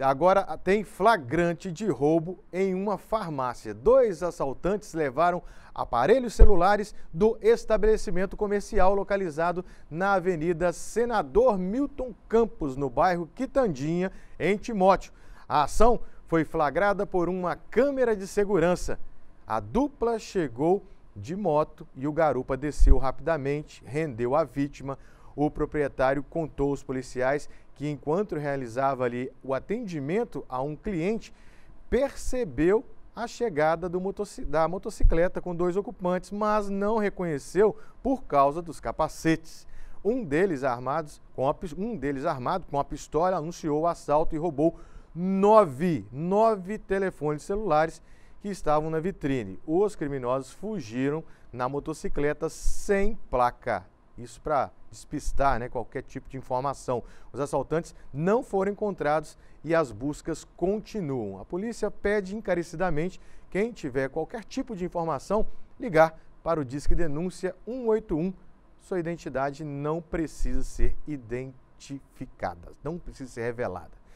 Agora tem flagrante de roubo em uma farmácia. Dois assaltantes levaram aparelhos celulares do estabelecimento comercial localizado na Avenida Senador Milton Campos, no bairro Quitandinha, em Timóteo. A ação foi flagrada por uma câmera de segurança. A dupla chegou de moto e o garupa desceu rapidamente, rendeu a vítima o proprietário contou aos policiais que, enquanto realizava ali o atendimento a um cliente, percebeu a chegada da motocicleta com dois ocupantes, mas não reconheceu por causa dos capacetes. Um deles, armados com a, um deles armado com a pistola anunciou o assalto e roubou nove, nove telefones celulares que estavam na vitrine. Os criminosos fugiram na motocicleta sem placa. Isso para despistar né, qualquer tipo de informação. Os assaltantes não foram encontrados e as buscas continuam. A polícia pede encarecidamente quem tiver qualquer tipo de informação ligar para o Disque Denúncia 181. Sua identidade não precisa ser identificada, não precisa ser revelada.